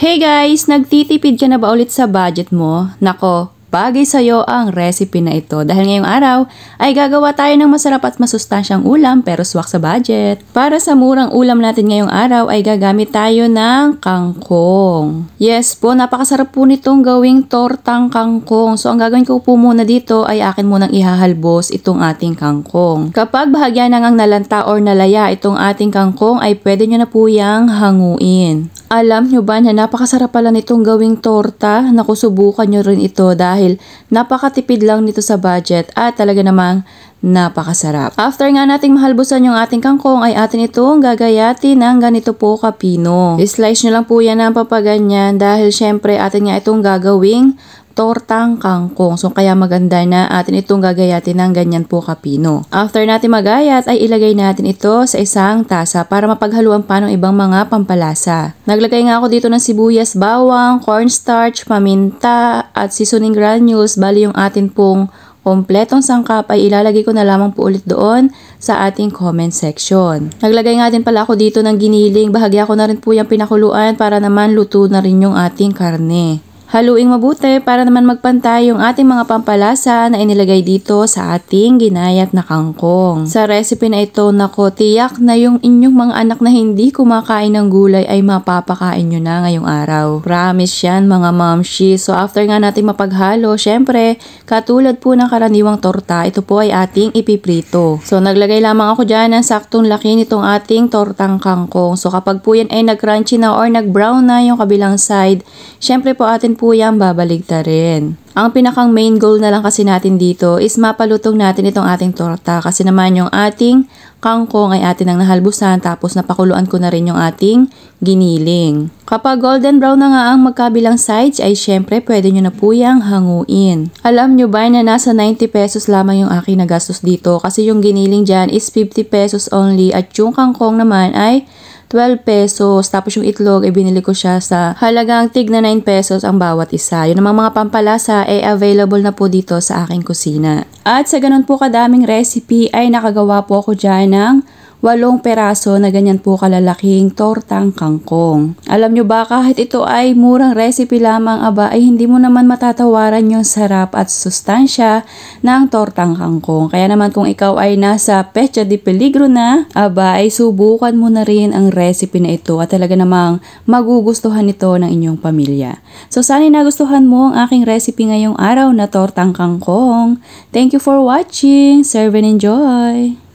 Hey guys! Nagtitipid ka na ba ulit sa budget mo? Nako, bagay sa'yo ang recipe na ito dahil ngayong araw ay gagawa tayo ng masarap at masustansyang ulam pero swak sa budget. Para sa murang ulam natin ngayong araw ay gagamit tayo ng kangkong. Yes po, napakasarap po nitong gawing tortang kangkong. So ang gagawin ko po muna dito ay akin munang ihahalbos itong ating kangkong. Kapag bahagya na ngang nalanta or nalaya itong ating kangkong ay pwede nyo na po yang hanguin. Alam nyo ba na napakasarap pala nitong gawing torta? Naku, subukan nyo rin ito dahil napakatipid lang nito sa budget at talaga namang napakasarap. After nga nating mahalbusan yung ating kangkong ay atin itong gagayati ng ganito po kapino. I Slice nyo lang po yan ng papaganyan dahil syempre atin nga itong gagawing tortang kangkong. So kaya maganda na atin itong gagayatin ng ganyan po kapino. After natin magayat ay ilagay natin ito sa isang tasa para mapaghaluan pa ng ibang mga pampalasa. Naglagay nga ako dito ng sibuyas, bawang, cornstarch, paminta at seasoning granules bali yung atin pong kompletong sangkap ay ilalagay ko na lamang po ulit doon sa ating comment section. Naglagay nga din pala ako dito ng giniling. Bahagya ko na rin po yung pinakuluan para naman luto na rin yung ating karne. Haluing mabuti para naman magpantay yung ating mga pampalasa na inilagay dito sa ating ginayat na kangkong. Sa recipe na ito, nako, tiyak na yung inyong mga anak na hindi kumakain ng gulay ay mapapakain nyo na ngayong araw. Promise yan mga mamshi. So after nga natin mapaghalo, syempre, katulad po ng karaniwang torta, ito po ay ating ipiprito. So naglagay lamang ako dyan ng saktong laki nitong ating tortang kangkong. So kapag po yan ay nag-crunchy na or nag-brown na yung kabilang side, syempre po atin po yung babaligta rin. Ang pinakang main goal na lang kasi natin dito is mapalutong natin itong ating torta kasi naman yung ating kangkong ay atin ang nahalbusan tapos napakuluan ko na rin yung ating giniling. Kapag golden brown na nga ang magkabilang sides ay syempre pwede nyo na po yung hanguin. Alam nyo ba na nasa 90 pesos lamang yung aking nagastos dito kasi yung giniling dyan is 50 pesos only at yung kangkong naman ay 12 pesos. Tapos yung itlog, eh, binili ko siya sa halagang tig na 9 pesos ang bawat isa. Yung namang mga pampalasa ay eh, available na po dito sa aking kusina. At sa ganun po kadaming recipe ay nakagawa po ako dyan ng walong peraso na ganyan po kalalaking tortang kangkong. Alam nyo ba kahit ito ay murang recipe lamang aba ay hindi mo naman matatawaran yung sarap at sustansya ng tortang kangkong. Kaya naman kung ikaw ay nasa pecha de peligro na, aba ay subukan mo na rin ang recipe na ito at talaga namang magugustuhan ito ng inyong pamilya. So sana nagustuhan mo ang aking recipe ngayong araw na tortang kangkong. Thank you for watching. Serve and enjoy!